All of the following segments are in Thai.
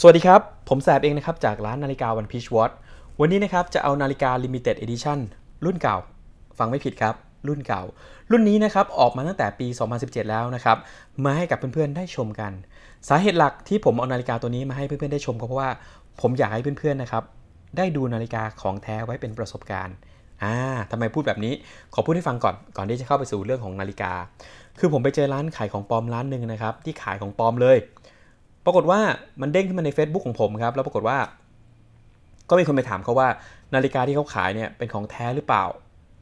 สวัสดีครับ ผมแสบเองนะครับจากร้านนาฬิกาวันพีชวอตวันนี้นะครับจะเอานาฬิกาลิมิเต็ดเอ d i t i o n รุ่นเก่า ฟังไม่ผิดครับรุ่นเก่า รุ่นนี้นะครับออกมาตั้งแต่ปี 2017 แล้วนะครับมาให้กับเพื่อนๆ ได้ชมกัน สาเหตุหลักที่ผมเอานาฬิกาตัวนี้มาให้เพื่อนๆ ได้ชมก็เพราะว่าผมอยากให้เพื่อนๆ นะครับได้ดูนาฬิกาของแท้ไว้เป็นประสบการณ์อ่าทำไมพูดแบบนี้ขอพูดให้ฟังก่อนก่อนที่จะเข้าไปสู่เรื่องของนาฬิกา คือผมไปเจอร้านขายของปลอมร้านหนึ่งนะครับที่ขายของปลอมเลยปรากฏว่ามันเด้งขึ้นมาใน Facebook ของผมครับแล้วปรากฏว่าก็มีคนไปถามเขาว่า นาฬิกาที่เขาขายเนี่ยเป็นของแท้หรือเปล่า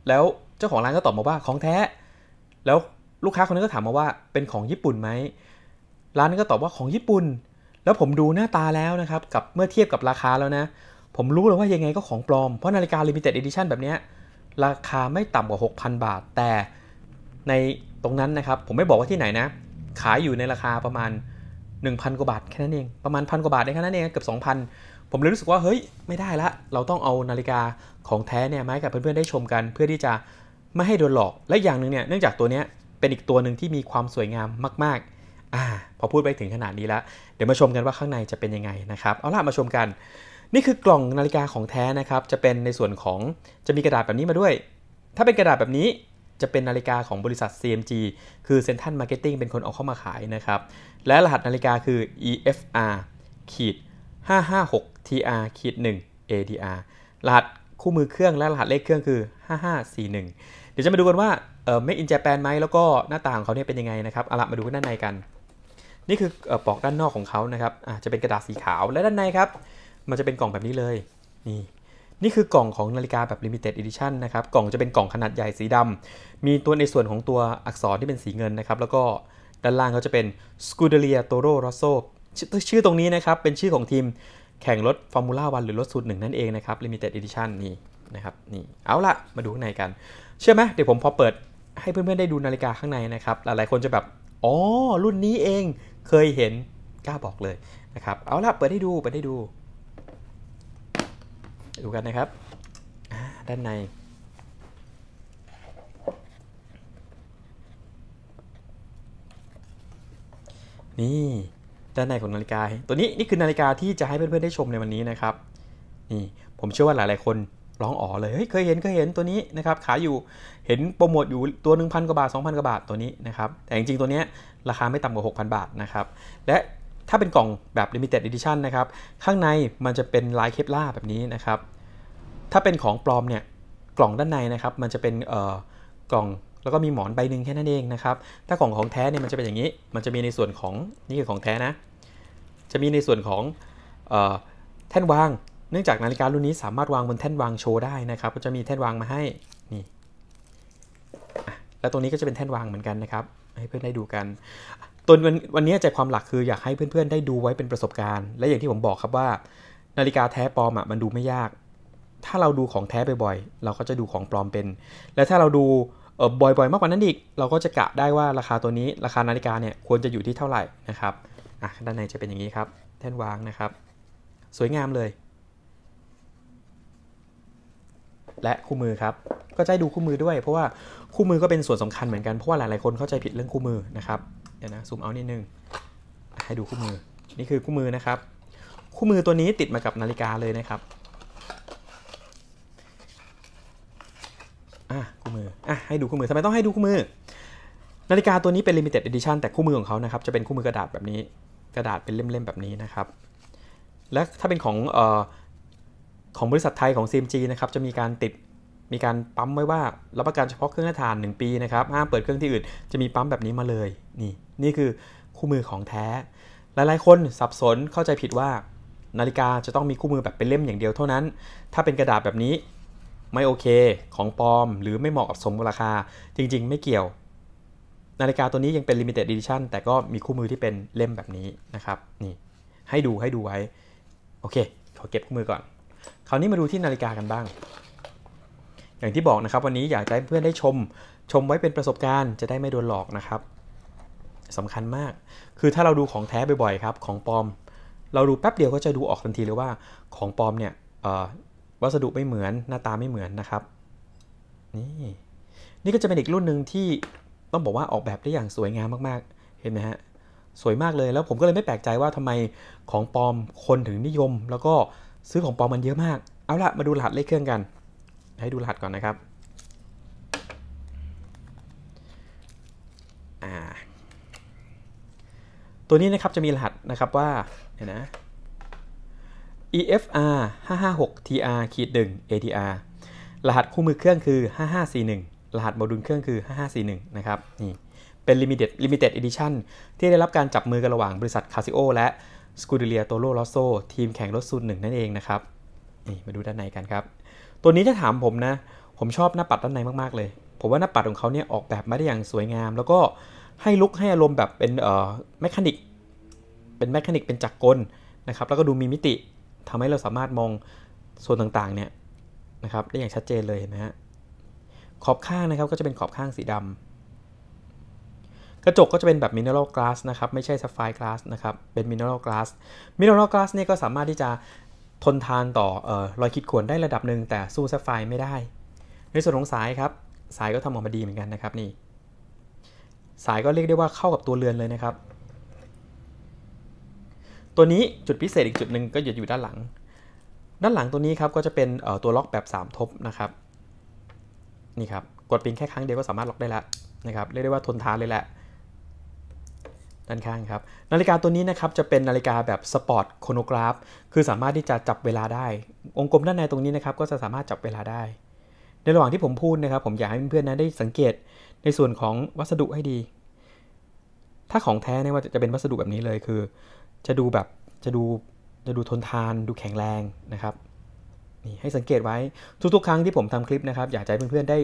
แล้วเจ้าของร้านก็ตอบมาว่าของแท้ แล้วลูกค้าคนนั้นก็ถามมาว่าเป็นของญี่ปุ่นไหมร้านนั้นก็ตอบว่าของญี่ปุ่นแล้วผมดูหน้าตาแล้วนะครับกับเมื่อเทียบกับราคาแล้วนะ ผมรู้เลยว่ายังไงก็ของปลอมเพราะนาฬิกาลิมิเต็ดเ d i t i o n แบบนี้ราคาไม่ต่ำกว่า 6,000 บาท แต่ในตรงนั้นนะครับผมไม่บอกว่าที่ไหนนะขายอยู่ในราคาประมาณ1,000 กว่าบาทแค่นั้นเองประมาณพันกว่าบาทได้แค่นั้นเองเกือบ2,000 ผมเลยรู้สึกว่าเฮ้ยไม่ได้ละ เราต้องเอานาฬิกาของแท้เนี่ยมาให้กับเพื่อนๆได้ชมกัน เพื่อที่จะไม่ให้โดนหลอกและอย่างหนึ่งเนี่ยเนื่องจากตัวเนี้ยเป็นอีกตัวหนึ่งที่มีความสวยงามมากๆอ่าพอพูดไปถึงขนาดนี้แล้วเดี๋ยวมาชมกันว่าข้างในจะเป็นยังไงนะครับเอาล่ะมาชมกัน นี่คือกล่องนาฬิกาของแท้นะครับจะเป็นในส่วนของจะมีกระดาษแบบนี้มาด้วย ถ้าเป็นกระดาษแบบนี้จะเป็นนาฬิกาของบริษัท CMG คือ Central Marketing เป็นคนเอาเข้ามาขายนะครับ และรหัสนาฬิกาคือ EFR ขีด 556 TR ขีด 1 ADR รหัสคู่มือเครื่องและรหัสเลขเครื่องคือ 5541 เดี๋ยวจะมาดูกันว่าเออไม่อิน j จแปนไหมแล้วก็หน้าต่างของเขาเนี่ยเป็นยังไงนะครับ เอาละมาดูด้านในกัน นี่คือปลอกด้านนอกของเขานะครับะจะเป็นกระดาษสีขาว และด้านในครับ มันจะเป็นกล่องแบบนี้เลย นี่นี่คือกล่องของนาฬิกาแบบ Limited Edition นะครับ กล่องจะเป็นกล่องขนาดใหญ่สีดำ มีตัวในส่วนของตัวอักษรที่เป็นสีเงินนะครับ แล้วก็ด้านล่างก็จะเป็น Scuderia Toro Rosso ชื่อตรงนี้นะครับ เป็นชื่อของทีมแข่งรถ Formula 1หรือรถสูตรหนึ่งนั่นเองนะครับ Limited Edition นี่นะครับนี่ เอาละ มาดูข้างในกัน เชื่อไหม เดี๋ยวผมพอเปิดให้เพื่อนๆได้ดูนาฬิกาข้างในนะครับ หลายๆคนจะแบบ อ๋อ รุ่นนี้เอง เคยเห็น กล้าบอกเลยนะครับ เอาละเปิดให้ดู เปิดให้ดูดูกันนะครับด้านใน นี่ด้านในของนาฬิกาตัวนี้นี่คือนาฬิกาที่จะให้เพื่อนๆได้ชมในวันนี้นะครับนี่ผมเชื่อว่าหลายๆคนร้องอ๋อเลยเฮ้ยเคยเห็นเคยเห็นตัวนี้นะครับ ขายอยู่เห็น โปรโมทอยู่ตัว1,000กว่าบาท2,000กว่าบาทตัวนี้นะครับแต่จริงๆตัวนี้ ราคาไม่ต่ำกว่า6,000 บาทนะครับ และถ้าเป็นกล่องแบบ Limited Edition นะครับ ข้างในมันจะเป็นลายเคปล่าแบบนี้นะครับ ถ้าเป็นของปลอมเนี่ย กล่องด้านในนะครับ มันจะเป็น เออ่กล่อง แล้วก็มีหมอนใบหนึ่งแค่นั้นเองนะครับ ถ้ากล่องของแท้เนี่ย มันจะเป็นอย่างนี้ มันจะมีในส่วนของ นี่คือของแท้นะ จะมีในส่วนของ เออ่แท่นวาง เนื่องจากนาฬิการุ่นนี้สามารถวางบนแท่นวางโชว์ได้นะครับ ก็จะมีแท่นวางมาให้ นี่แล้วตรงนี้ก็จะเป็นแท่นวางเหมือนกันนะครับ ให้เพื่อนได้ดูกันตัววันวันนี้ใจความหลักคืออยากให้เพื่อนๆ ได้ดูไว้เป็นประสบการณ์ และอย่างที่ผมบอกครับว่า นาฬิกาแท้ปลอมอ่ะมันดูไม่ยาก ถ้าเราดูของแท้บ่อยๆ เราก็จะดูของปลอมเป็น และถ้าเราดูเออบ่อยๆมากกว่านั้นอีก เราก็จะกะได้ว่าราคาตัวนี้ ราคานาฬิกาเนี่ยควรจะอยู่ที่เท่าไหร่นะครับ อ่ะด้านในจะเป็นอย่างนี้ครับ แท่นวางนะครับ สวยงามเลย และคู่มือครับก็จะดูคู่มือด้วย เพราะว่าคู่มือก็เป็นส่วนสำคัญเหมือนกันเพราะว่าหลายๆคนเข้าใจผิดเรื่องคู่มือนะครับเดี๋ยวนะซูมเอานิดนึง ให้ดูคู่มือนี่คือคู่มือนะครับคู่มือตัวนี้ติดมากับนาฬิกาเลยนะครับอ่ะคู่มืออ่ะให้ดูคู่มือทำไมต้องให้ดูคู่มือ นาฬิกาตัวนี้เป็น limited edition แต่คู่มือของเขานะครับจะเป็นคู่มือกระดาษแบบนี้ กระดาษเป็นเล่มๆแบบนี้นะครับและถ้าเป็นของเอ่อของบริษัทไทยของ CMG นะครับจะมีการติดมีการปั๊มไว้ว่ารับประกันเฉพาะเครื่องน่าทาน1ปีนะครับห้ามเปิดเครื่องที่อื่นจะมีปั๊มแบบนี้มาเลยนี่ นี่คือคู่มือของแท้ หลายๆคนสับสนเข้าใจผิดว่านาฬิกาจะต้องมีคู่มือแบบเป็นเล่มอย่างเดียวเท่านั้น ถ้าเป็นกระดาษแบบนี้ไม่โอเคของปลอมหรือไม่เหมาะกับสมราคา จริงๆไม่เกี่ยว นาฬิกาตัวนี้ยังเป็น limited edition แต่ก็มีคู่มือที่เป็นเล่มแบบนี้นะครับ นี่ ให้ดูให้ดูไว้ โอเค ขอเก็บคู่มือก่อนคราวนี้มาดูที่นาฬิกากันบ้างอย่างที่บอกนะครับวันนี้อยากให้เพื่อนได้ชมชมไว้เป็นประสบการณ์ จะได้ไม่โดนหลอกนะครับสำคัญมาก คือถ้าเราดูของแท้บ่อยๆครับของปลอม เราดูแป๊บเดียวก็จะดูออกทันทีเลยว่าของปลอมเนี่ยวัสดุไม่เหมือนหน้าตาไม่เหมือนนะครับ นี่ นี่ก็จะเป็นอีกรุ่นหนึ่งที่ต้องบอกว่าออกแบบได้อย่างสวยงามมากๆเห็นไหมฮะสวยมากเลยแล้วผมก็เลยไม่แปลกใจว่าทำไมของปลอมคนถึงนิยม แล้วก็ซื้อของปลอมมันเยอะมากเอาละมาดูรหัสเลขเครื่องกันให้ดูรหัสก่อนนะครับ ตัวนี้นะครับจะมีรหัสนะครับว่าเนี่ยนะ EFR 556 TR ขีด1 ATR รหัสคู่มือเครื่องคือ 5541 รหัสโมดูลเครื่องคือ 5541 นะครับ นี่เป็น limited limited edition ที่ได้รับการจับมือกันระหว่างบริษัท Casio และ Scuderia Toro Rosso ทีมแข่งรถซูนหนึ่งนั่นเองนะครับนี่มาดูด้านในกันครับตัวนี้ถ้าถามผมนะผมชอบหน้าปัดด้านในมากๆเลย ผมว่าหน้าปัดของเขาเนี่ยออกแบบมาได้อย่างสวยงาม แล้วก็ให้ลุกให้อารมณ์แบบเป็นเอ่อแมคานิกเป็นแมคานิกเป็นจักรกลนะครับแล้วก็ดูมีมิติ ทำให้เราสามารถมองส่วนต่างๆเนี่ยนะครับ ได้อย่างชัดเจนเลยนะฮะขอบข้างนะครับก็จะเป็นขอบข้างสีดำ กระจกก็จะเป็นแบบมินเนอรัลกลาสนะครับไม่ใช่ซัฟไฟร์กลาสนะครับเป็นมินเนอรัลกลาสมินเนอรัลกลาสเนี่ยก็สามารถที่จะทนทานต่อรอยขีดข่วนได้ระดับหนึ่งแต่สู้สซฟไฟไม่ได้ ในส่วนของสายครับสายก็ทำออกมาดีเหมือนกันนะครับนี่สายก็เรียกได้ว่าเข้ากับตัวเรือนเลยนะครับ ตัวนี้จุดพิเศษอีกจุดหนึ่งก็อยู่อยู่ด้านหลัง ด้านหลังตัวนี้ครับก็จะเป็นตัวล็อกแบบ 3 ทบนะครับนี่ครับกดปิงแค่ครั้งเดียวก็สามารถล็อกได้แล้วนะครับเรียกได้ว่าทนทานเลยแหละด้านข้างครับนาฬิกาตัวนี้นะครับจะเป็นนาฬิกาแบบสปอร์ตโครโนกราฟ คือสามารถที่จะจับเวลาได้ องค์กลมด้านในตรงนี้นะครับ ก็จะสามารถจับเวลาได้ ในระหว่างที่ผมพูดนะครับ ผมอยากให้เพื่อนๆนะได้สังเกตในส่วนของวัสดุให้ดี ถ้าของแท้เนี่ยว่าจะเป็นวัสดุแบบนี้เลยคือ จะดูแบบจะดูจะดูทนทาน ดูแข็งแรงนะครับนี่ให้สังเกตไว้ทุกๆครั้งที่ผมทำคลิปนะครับอยากให้เพื่อนๆได้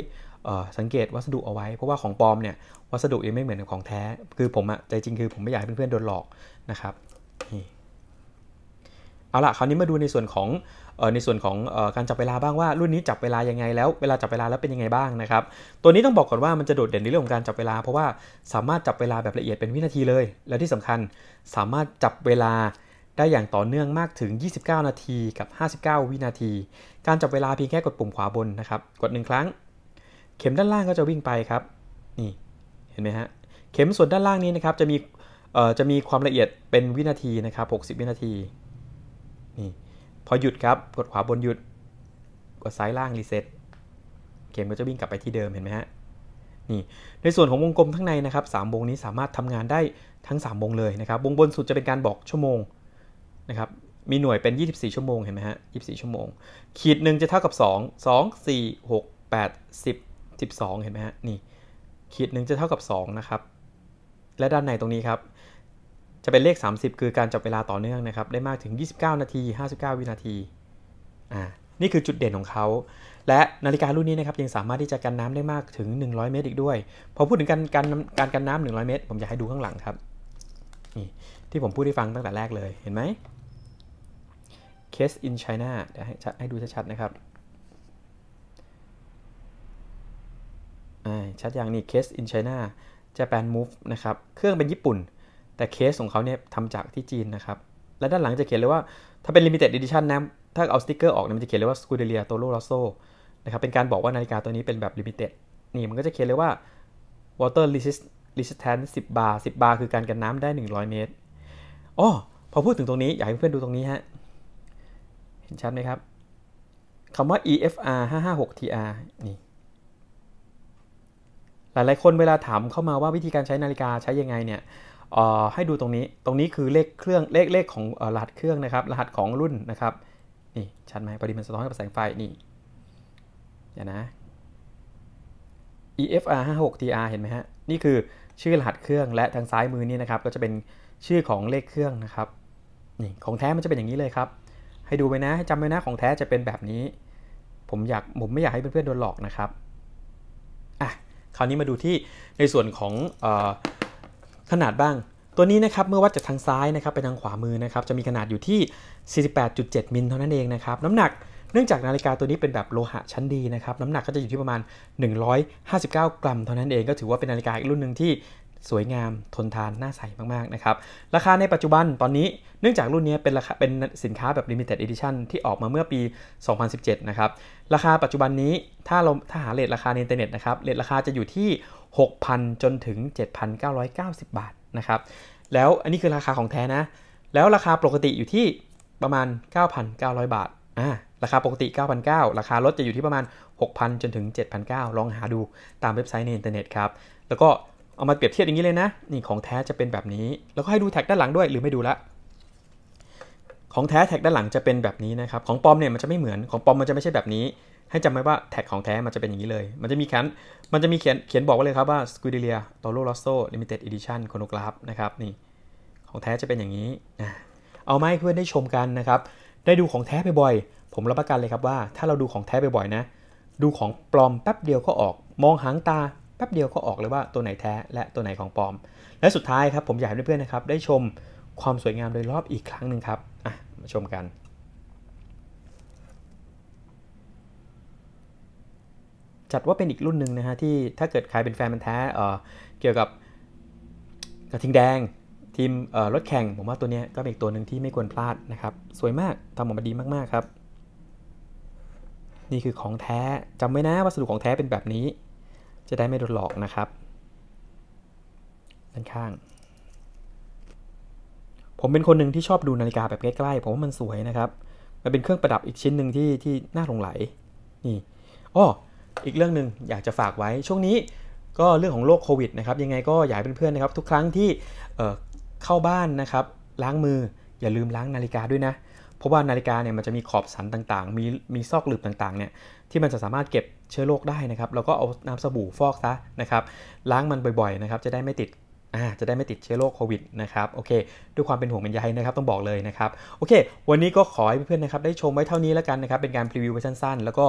สังเกตวัสดุเอาไว้เพราะว่าของปลอมเนี่ยวัสดุยังไม่เหมือนของแท้คือผมอะใจจริง คือผมไม่อยากให้เพื่อนๆโดนหลอกนะครับนี่เอาละคราวนี้มาดูในส่วนของในส่วนของการจับเวลาบ้างว่า รุ่นนี้จับเวลายังไงแล้ว เวลาจับเวลาแล้วเป็นยังไงบ้างนะครับตัวนี้ต้องบอกก่อนว่ามันจะโดดเด่นในเรื่องของการจับเวลาเพราะว่าสามารถจับเวลาแบบละเอียดเป็นวินาทีเลย และที่สำคัญสามารถจับเวลาได้อย่างต่อเนื่องมากถึง 29 นาที กับ 59 วินาที การจับเวลาเพียงแค่กดปุ่มขวาบนนะครับ กด 1 ครั้ง เข็มด้านล่างก็จะวิ่งไปครับ นี่ เห็นไหมฮะ เข็มส่วนด้านล่างนี้นะครับ จะมีจะมีความละเอียดเป็นวินาทีนะครับ60 วินาที นี่ พอหยุดครับ กดขวาบนหยุด กดซ้ายล่างรีเซ็ตเข็มก็จะวิ่งกลับไปที่เดิม เห็นไหมฮะ นี่ ในส่วนของวงกลมข้างในนะครับ3วงนี้สามารถทำงานได้ทั้ง 3 วงเลยนะครับ วงบนสุดจะเป็นการบอกชั่วโมงะครับมีหน่วยเป็น 24 ชั่วโมง เห็นไหมฮะ 24 ชั่วโมงขีดหนึ่งจะเท่ากับ 2 2 4 6 8 10 12 เห็นไหมฮะ นี่ ขีดหนึ่งจะเท่ากับ 2 นะครับ และด้านในตรงนี้ครับ จะเป็นเลข 30 คือการจับเวลาต่อเนื่องนะครับ ได้มากถึง 29 นาที 59 วินาที อ่า นี่คือจุดเด่นของเขา และนาฬิการุ่นนี้นะครับ ยังสามารถที่จะกันน้ำได้มากถึง 100 เมตรอีกด้วย พอพูดถึงการการการกันน้ำ100 เมตร ผมอยากให้ดูข้างหลังครับ นี่ ที่ผมพูดให้ฟังตั้งแต่แรกเลย เห็นไหม Case in China เดี๋ยวให้ให้ดูชัดๆนะครับ ชัดอย่างนี้ Case in China Japan Move นะครับ เครื่องเป็นญี่ปุ่น แต่เคสของเขาเนี่ยทำจากที่จีนนะครับ และด้านหลังจะเขียนเลยว่าถ้าเป็น Limited Edition นะถ้าเอาสติกเกอร์ออกเนี่ยมันจะเขียนเลยว่า Scuderia Toro Rosso นะครับ เป็นการบอกว่านาฬิกาตัวนี้เป็นแบบ Limited นี่มันก็จะเขียนเลยว่า Water Resistance 10บาร์10บาร์คือการกันน้ำได้ 100 เมตรอ๋อพอพูดถึงตรงนี้อยากให้เพื่อนดูตรงนี้ฮะเห็นชัดไหมครับคำว่า EFR 556 TR นี่หลายๆคนเวลาถามเข้ามาว่าวิธีการใช้นาฬิกาใช้ยังไงเนี่ยให้ดูตรงนี้ตรงนี้คือเลขเครื่องเลขเลขของรหัสเครื่องนะครับ รหัสของรุ่นนะครับนี่ชัดไหมพอดีมันสะท้อนกับแสงไฟนี่เดี๋ยวนะ EFR 56 TR เห็นไหมฮะนี่คือชื่อรหัสเครื่องและทางซ้ายมือนี่นะครับก็จะเป็นชื่อของเลขเครื่องนะครับนี่ของแท้มันจะเป็นอย่างนี้เลยครับให้ดูไว้นะ ให้จำไว้นะ ของแท้จะเป็นแบบนี้ ผมอยาก ผมไม่อยากให้เพื่อนๆโดนหลอกนะครับ อ่ะ คราวนี้มาดูที่ในส่วนของอขนาดบ้าง ตัวนี้นะครับ เมื่อวัดจากทางซ้ายนะครับไปทางขวามือนะครับ จะมีขนาดอยู่ที่ 48.7มิลเท่านั้นเองนะครับ น้ำหนัก เนื่องจากนาฬิกาตัวนี้เป็นแบบโลหะชั้นดีนะครับ น้ำหนักก็จะอยู่ที่ประมาณ 159 กรัมเท่านั้นเอง ก็ถือว่าเป็นนาฬิกาอีกรุ่นหนึ่งที่สวยงาม ทนทาน น่าใส่มาก ๆ นะครับ ราคาในปัจจุบันตอนนี้ เนื่องจากรุ่นนี้เป็นราคา เป็นสินค้าแบบ Limited Edition ที่ออกมาเมื่อปี 2017 นะครับ ราคาปัจจุบันนี้ ถ้าเรา ถ้าหาเลทราคาในอินเทอร์เน็ตนะครับเลทราคาจะอยู่ที่ 6,000 จนถึง 7,990 บาท นะครับ แล้วอันนี้คือราคาของแท้นะ แล้วราคาปกติอยู่ที่ประมาณ 9,900 บาท อ่า ราคาปกติ 9,900ราคาลดจะอยู่ที่ประมาณ6,000จนถึง7,900ลองหาดู ตามเว็บไซต์ในอินเทอร์เน็ตครับ แล้วก็เอามาเปรียบเทียบอย่างนี้เลยนะนี่ของแท้จะเป็นแบบนี้ แล้วก็ให้ดูแท็กด้านหลังด้วยหรือไม่ดูละของแท้แท็กด้านหลังจะเป็นแบบนี้นะครับของปลอมเนี่ยมันจะไม่เหมือนของปลอมมันจะไม่ใช่แบบนี้ ให้จำไว้ว่าแท็กของแท้มันจะเป็นอย่างนี้เลย มันจะมีแคนมันจะมีเขียนเขียนบอกไว้เลยครับว่า s q u i d e l i a t o l o Rosso Limited Edition Chronograph นะครับนี่ของแท้จะเป็นอย่างนี้เอาไหมเพื่อนได้ชมกันนะครับได้ดูของแท้ไปบ่อยผมรับประกันเลยครับว่า ถ้าเราดูของแท้ไปบ่อยนะดูของปลอมแป๊บเดียวก็ออก มองหางตาแป๊บเดียวก็ออกเลยว่าตัวไหนแท้และตัวไหนของปลอม และสุดท้ายครับผมอยากให้เพื่อนๆนะครับได้ชมความสวยงามโดยรอบอีกครั้งหนึ่งครับอ่ะมาชมกัน จัดว่าเป็นอีกรุ่นหนึ่งนะฮะที่ถ้าเกิดใครเป็นแฟนมันแท้เเกี่ยวกับกระทิงแดงทีมรถแข่ง ผมว่าตัวนี้ก็เป็นอีกตัวหนึ่งที่ไม่ควรพลาดนะครับสวยมากทำออกมาดีมากๆครับ นี่คือของแท้จำไว้นะวัสดุของแท้เป็นแบบนี้จะได้ไม่โดนหลอกนะครับด้านข้าง ผมเป็นคนหนึ่งที่ชอบดูนาฬิกาแบบใกล้ๆ ผมว่ามันสวยนะครับมันเป็นเครื่องประดับอีกชิ้นหนึ่งที่ที่น่าหลงไหลนี่อ้ออีกเรื่องหนึ่งอยากจะฝากไว้ ช่วงนี้ก็เรื่องของโรคโควิดนะครับยังไงก็อยากเพื่อนนะครับ ทุกครั้งที่เข้าบ้านนะครับ ล้างมือ อย่าลืมล้างนาฬิกาด้วยนะเพราะว่านาฬิกาเนี่ยมันจะมีขอบสันต่างๆ มีมีซอกหลืบต่างๆเนี่ยที่มันจะสามารถเก็บเชื้อโรคได้นะครับแล้วก็เอาน้ำสบู่ฟอกซะนะครับล้างมันบ่อย ๆนะครับ จะได้ไม่ติดอ่าจะได้ไม่ติดเชื้อโรคโควิดนะครับโอเคด้วยความเป็นห่วงเป็นใยนะครับต้องบอกเลยนะครับโอเค วันนี้ก็ขอให้เพื่อนๆนะครับ ได้ชมไว้เท่านี้แล้วกันนะครับเป็นการพรีวิวไว้สั้นๆแล้วก็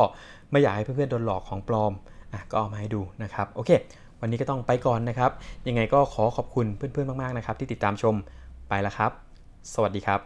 ไม่อยากให้เพื่อนๆโดนหลอกของปลอมอ่ะก็เอามาให้ดูนะครับ โอเค วันนี้ก็ต้องไปก่อนนะครับยังไงก็ขอขอบคุณเพื่อนๆมาก ๆนะครับ ที่ติดตามชมไปแล้วครับ สวัสดีครับ